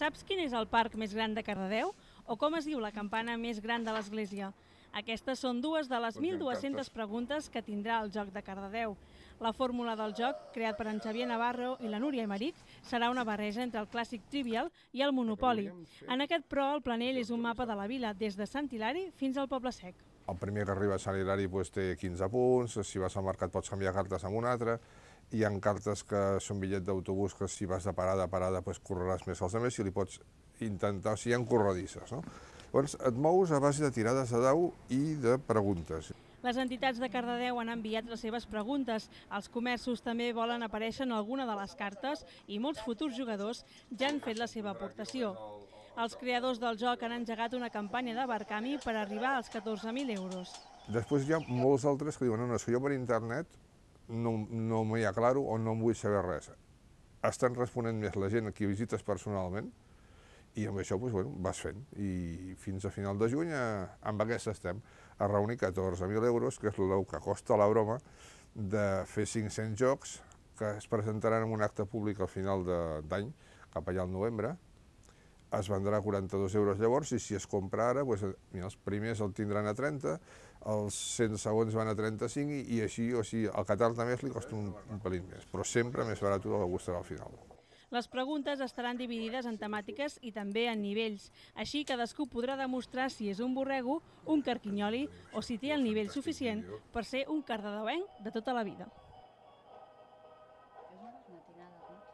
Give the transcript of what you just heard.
Saps quin és el parc més gran de Cardedeu? O com es diu la campana més gran de l'església? Aquestes són dues de les 1.200 preguntes que tindrà el Joc de Cardedeu. La fórmula del joc, creat per en Xavier Navarro i la Núria Emeric, serà una barreja entre el clàssic Trivial i el Monopoli. En aquest, però, el planell és un mapa de la vila, des de Sant Hilari fins al Poble Sec. El primer que arriba a Sant Hilari pues, té 15 punts, si vas al mercat pots canviar cartes amb un altre, hi han cartes que són bitllet d'autobús que si vas de parada a parada pues, correràs més als altres, si li pots intentar, o si sigui, hi ha corredisses. No? Llavors et mous a base de tirades de dau i de preguntes. Les entitats de Cardedeu han enviat les seves preguntes. Els comerços també volen aparèixer en alguna de les cartes i molts futurs jugadors ja han fet la seva aportació. Els creadors del joc han engegat una campanya de Barcami per arribar als 14.000 euros. Després hi ha molts altres que diuen, no, no, això jo per internet no, no m'hi aclaro o no em vull saber res. Estan responent més la gent que visites personalment i amb això doncs, bueno, vas fent. I fins a final de juny eh, amb aquesta estem a reunir 14.000 euros, que és el que costa la broma, de fer 500 jocs que es presentaran en un acte públic al final d'any, cap allà al novembre, es vendrà a 42 euros llavors i si es compra ara, doncs, mira, els primers el tindran a 30, els 100 segons van a 35 i, i així o així. Al Qatar també li costa un, un pelín més, però sempre més barat el que costarà al final. Les preguntes estaran dividides en temàtiques i també en nivells. Així cadascú podrà demostrar si és un borrego, un carquinyoli o si té el nivell suficient per ser un cardedeuenc de tota la vida. És una matinada, no?